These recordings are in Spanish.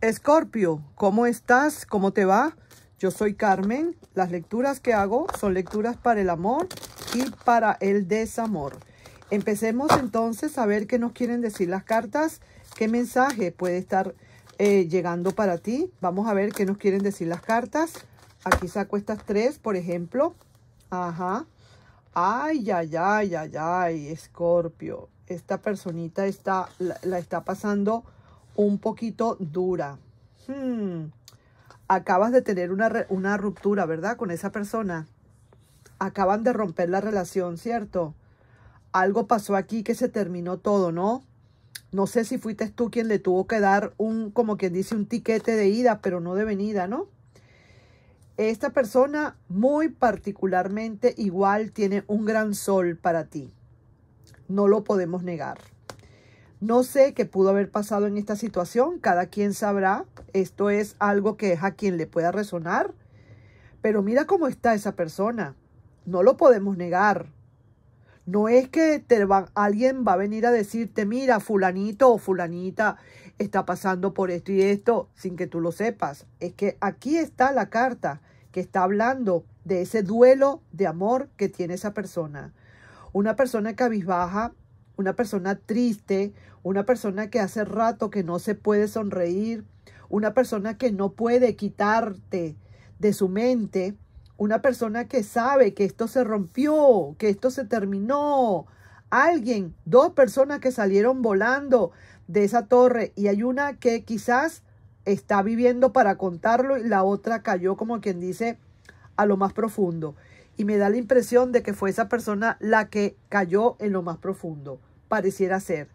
Escorpio, ¿cómo estás? ¿Cómo te va? Yo soy Carmen. Las lecturas que hago son lecturas para el amor y para el desamor. Empecemos entonces a ver qué nos quieren decir las cartas, qué mensaje puede estar eh, llegando para ti. Vamos a ver qué nos quieren decir las cartas. Aquí saco estas tres, por ejemplo. Ajá. Ay, ay, ay, ay, ay, Escorpio. Esta personita está, la está pasando un poquito dura. Hmm. Acabas de tener una, una ruptura, ¿verdad? Con esa persona. Acaban de romper la relación, ¿cierto? Algo pasó aquí que se terminó todo, ¿no? No sé si fuiste tú quien le tuvo que dar un, como quien dice, un tiquete de ida, pero no de venida, ¿no? Esta persona muy particularmente igual tiene un gran sol para ti. No lo podemos negar. No sé qué pudo haber pasado en esta situación, cada quien sabrá. Esto es algo que es a quien le pueda resonar. Pero mira cómo está esa persona. No lo podemos negar. No es que te alguien va a venir a decirte, mira, fulanito o fulanita está pasando por esto y esto sin que tú lo sepas. Es que aquí está la carta que está hablando de ese duelo de amor que tiene esa persona. Una persona cabizbaja, una persona triste, una persona que hace rato que no se puede sonreír, una persona que no puede quitarte de su mente, una persona que sabe que esto se rompió, que esto se terminó, alguien, dos personas que salieron volando de esa torre y hay una que quizás está viviendo para contarlo y la otra cayó como quien dice a lo más profundo. Y me da la impresión de que fue esa persona la que cayó en lo más profundo pareciera ser.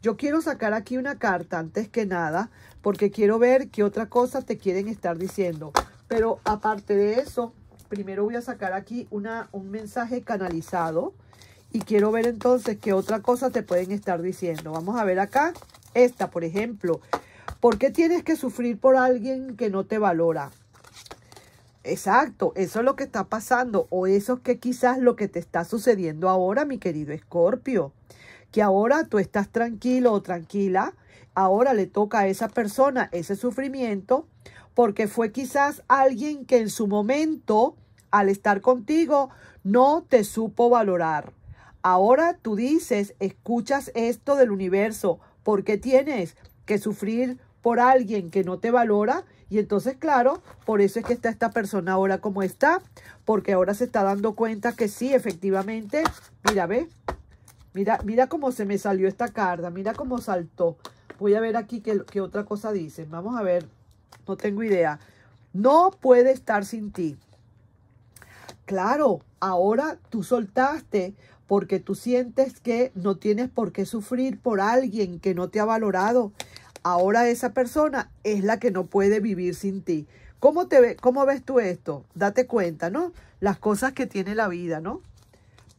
Yo quiero sacar aquí una carta antes que nada porque quiero ver qué otra cosa te quieren estar diciendo. Pero aparte de eso, primero voy a sacar aquí una, un mensaje canalizado y quiero ver entonces qué otra cosa te pueden estar diciendo. Vamos a ver acá, esta por ejemplo. ¿Por qué tienes que sufrir por alguien que no te valora? Exacto, eso es lo que está pasando o eso es que quizás lo que te está sucediendo ahora, mi querido Escorpio que ahora tú estás tranquilo o tranquila, ahora le toca a esa persona ese sufrimiento, porque fue quizás alguien que en su momento, al estar contigo, no te supo valorar. Ahora tú dices, escuchas esto del universo, porque tienes que sufrir por alguien que no te valora? Y entonces, claro, por eso es que está esta persona ahora como está, porque ahora se está dando cuenta que sí, efectivamente, mira, ve, Mira, cómo se me salió esta carta, mira cómo saltó. Voy a ver aquí qué, otra cosa dicen. Vamos a ver, no tengo idea. No puede estar sin ti. Claro, ahora tú soltaste porque tú sientes que no tienes por qué sufrir por alguien que no te ha valorado. Ahora esa persona es la que no puede vivir sin ti. ¿Cómo, te ve, cómo ves tú esto? Date cuenta, ¿no? Las cosas que tiene la vida, ¿no?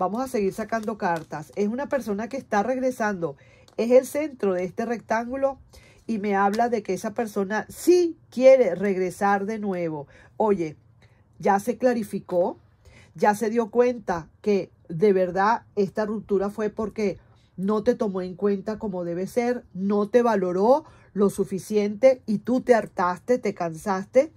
Vamos a seguir sacando cartas. Es una persona que está regresando. Es el centro de este rectángulo y me habla de que esa persona sí quiere regresar de nuevo. Oye, ya se clarificó, ya se dio cuenta que de verdad esta ruptura fue porque no te tomó en cuenta como debe ser, no te valoró lo suficiente y tú te hartaste, te cansaste.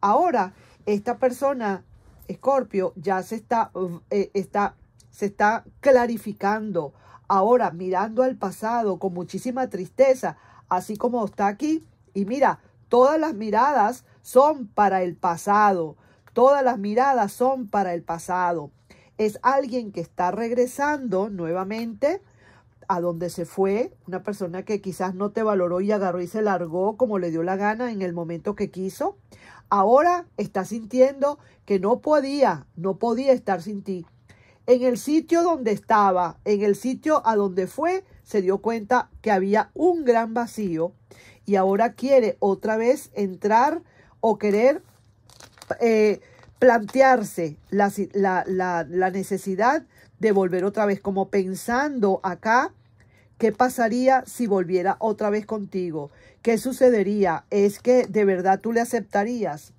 Ahora, esta persona, Escorpio, ya se está, eh, está se está clarificando. Ahora, mirando al pasado con muchísima tristeza, así como está aquí, y mira, todas las miradas son para el pasado. Todas las miradas son para el pasado. Es alguien que está regresando nuevamente a donde se fue, una persona que quizás no te valoró y agarró y se largó como le dio la gana en el momento que quiso. Ahora está sintiendo que no podía, no podía estar sin ti en el sitio donde estaba, en el sitio a donde fue, se dio cuenta que había un gran vacío y ahora quiere otra vez entrar o querer eh, plantearse la necesidad de volver otra vez, como pensando acá, ¿qué pasaría si volviera otra vez contigo? ¿Qué sucedería? ¿Es que de verdad tú le aceptarías?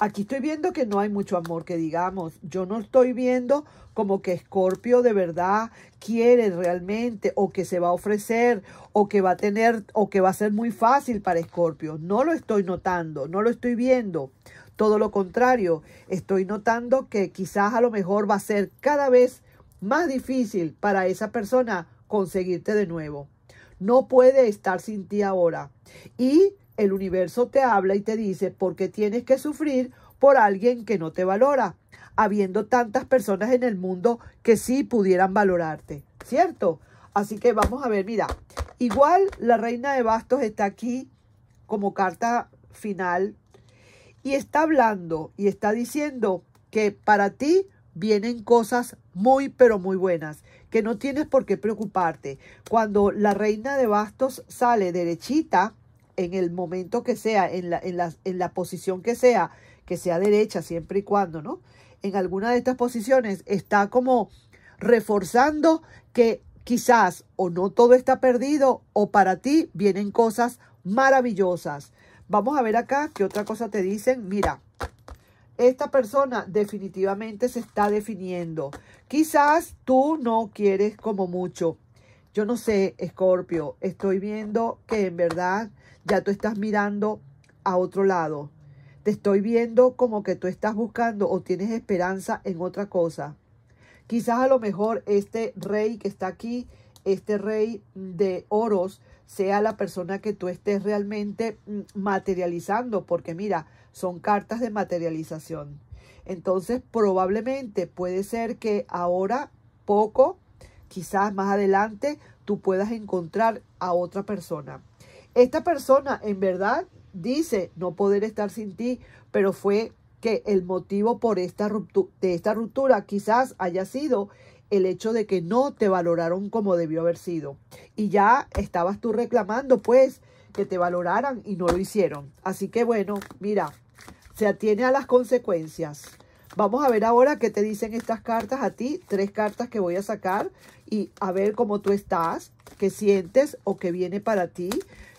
Aquí estoy viendo que no hay mucho amor, que digamos, yo no estoy viendo como que Escorpio de verdad quiere realmente o que se va a ofrecer o que va a tener o que va a ser muy fácil para Escorpio. No lo estoy notando, no lo estoy viendo. Todo lo contrario, estoy notando que quizás a lo mejor va a ser cada vez más difícil para esa persona conseguirte de nuevo. No puede estar sin ti ahora. Y el universo te habla y te dice, ¿por qué tienes que sufrir por alguien que no te valora? Habiendo tantas personas en el mundo que sí pudieran valorarte, ¿cierto? Así que vamos a ver, mira, igual la reina de bastos está aquí como carta final y está hablando y está diciendo que para ti vienen cosas muy pero muy buenas, que no tienes por qué preocuparte. Cuando la reina de bastos sale derechita, en el momento que sea, en la, en, en la posición que sea, que sea derecha siempre y cuando, ¿no? En alguna de estas posiciones está como reforzando que quizás o no todo está perdido o para ti vienen cosas maravillosas. Vamos a ver acá qué otra cosa te dicen. Mira, esta persona definitivamente se está definiendo. Quizás tú no quieres como mucho yo no sé, Escorpio, estoy viendo que en verdad ya tú estás mirando a otro lado. Te estoy viendo como que tú estás buscando o tienes esperanza en otra cosa. Quizás a lo mejor este rey que está aquí, este rey de oros, sea la persona que tú estés realmente mm, materializando, porque mira, son cartas de materialización. Entonces, probablemente puede ser que ahora poco Quizás más adelante tú puedas encontrar a otra persona. Esta persona en verdad dice no poder estar sin ti, pero fue que el motivo por esta de esta ruptura quizás haya sido el hecho de que no te valoraron como debió haber sido. Y ya estabas tú reclamando, pues, que te valoraran y no lo hicieron. Así que bueno, mira, se atiene a las consecuencias. Vamos a ver ahora qué te dicen estas cartas a ti, tres cartas que voy a sacar y a ver cómo tú estás, qué sientes o qué viene para ti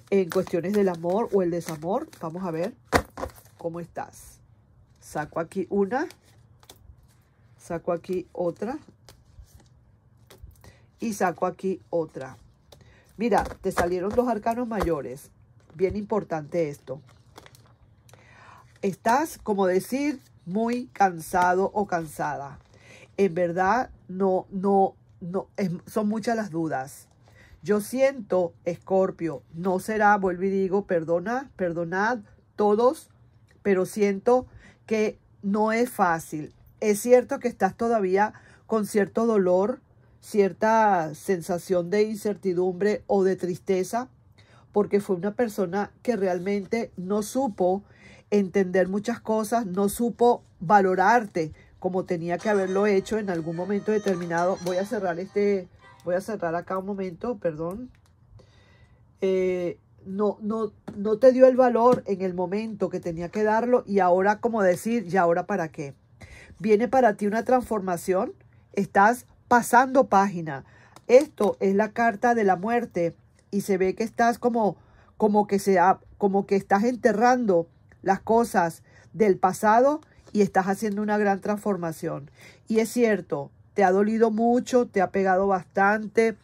en cuestiones del amor o el desamor. Vamos a ver cómo estás. Saco aquí una, saco aquí otra y saco aquí otra. Mira, te salieron dos arcanos mayores. Bien importante esto. Estás, como decir, muy cansado o cansada. En verdad, no, no, no, son muchas las dudas. Yo siento, Escorpio, no será, vuelvo y digo, perdona, perdonad todos, pero siento que no es fácil. Es cierto que estás todavía con cierto dolor, cierta sensación de incertidumbre o de tristeza, porque fue una persona que realmente no supo entender muchas cosas, no supo valorarte como tenía que haberlo hecho en algún momento determinado. Voy a cerrar este, voy a cerrar acá un momento, perdón. Eh, no, no, no te dio el valor en el momento que tenía que darlo y ahora como decir, ¿y ahora para qué? Viene para ti una transformación, estás pasando página. Esto es la carta de la muerte y se ve que estás como, como que se, como que estás enterrando las cosas del pasado y estás haciendo una gran transformación. Y es cierto, te ha dolido mucho, te ha pegado bastante,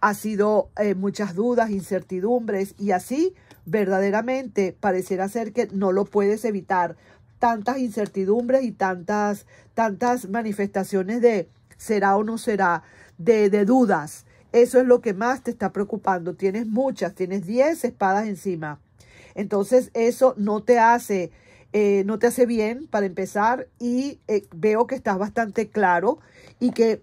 ha sido eh, muchas dudas, incertidumbres y así verdaderamente pareciera ser que no lo puedes evitar. Tantas incertidumbres y tantas, tantas manifestaciones de será o no será, de, de dudas. Eso es lo que más te está preocupando. Tienes muchas, tienes 10 espadas encima. Entonces eso no te hace, eh, no te hace bien para empezar y eh, veo que estás bastante claro y que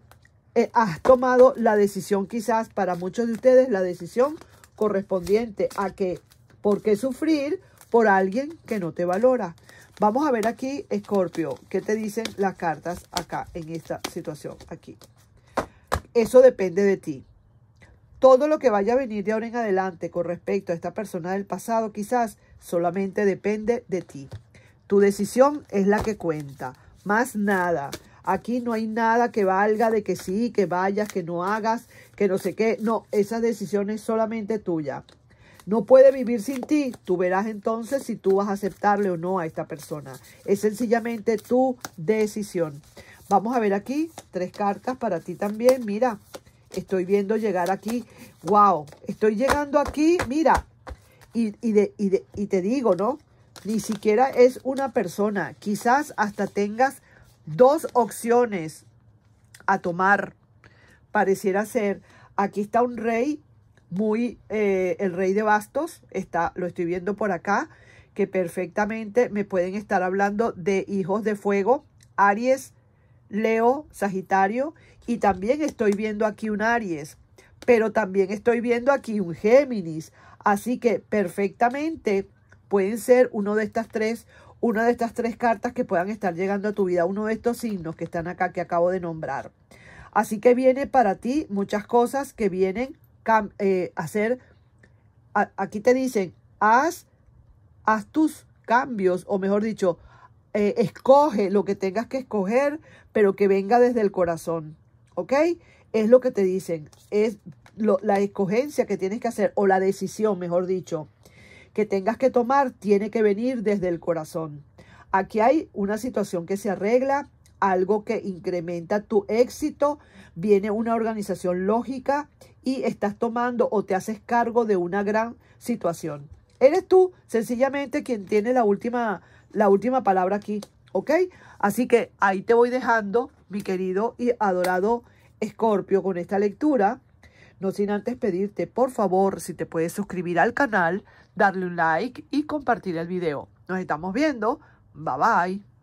eh, has tomado la decisión quizás para muchos de ustedes, la decisión correspondiente a que, ¿por qué sufrir por alguien que no te valora? Vamos a ver aquí, Escorpio, qué te dicen las cartas acá en esta situación aquí. Eso depende de ti. Todo lo que vaya a venir de ahora en adelante con respecto a esta persona del pasado quizás solamente depende de ti. Tu decisión es la que cuenta, más nada. Aquí no hay nada que valga de que sí, que vayas, que no hagas, que no sé qué. No, esa decisión es solamente tuya. No puede vivir sin ti. Tú verás entonces si tú vas a aceptarle o no a esta persona. Es sencillamente tu decisión. Vamos a ver aquí tres cartas para ti también. Mira, Estoy viendo llegar aquí. ¡Wow! Estoy llegando aquí, mira. Y, de, te digo, ¿no? Ni siquiera es una persona. Quizás hasta tengas dos opciones a tomar. Pareciera ser. Aquí está un rey muy eh, el rey de bastos está lo estoy viendo por acá que perfectamente me pueden estar hablando de hijos de fuego aries Leo, Sagitario, y también estoy viendo aquí un Aries, pero también estoy viendo aquí un Géminis. Así que perfectamente pueden ser uno de estas tres, una de estas tres cartas que puedan estar llegando a tu vida, uno de estos signos que están acá que acabo de nombrar. Así que viene para ti muchas cosas que vienen eh, a hacer. aquí te dicen, haz, haz tus cambios, o mejor dicho, eh, escoge lo que tengas que escoger, pero que venga desde el corazón, ¿ok? Es lo que te dicen, es la escogencia que tienes que hacer, o la decisión, mejor dicho, que tengas que tomar, tiene que venir desde el corazón. Aquí hay una situación que se arregla, algo que incrementa tu éxito, viene una organización lógica y estás tomando o te haces cargo de una gran situación. Eres tú sencillamente quien tiene la última, la última palabra aquí, ¿ok? Así que ahí te voy dejando, mi querido y adorado Escorpio, con esta lectura. No sin antes pedirte, por favor, si te puedes suscribir al canal, darle un like y compartir el video. Nos estamos viendo. Bye bye.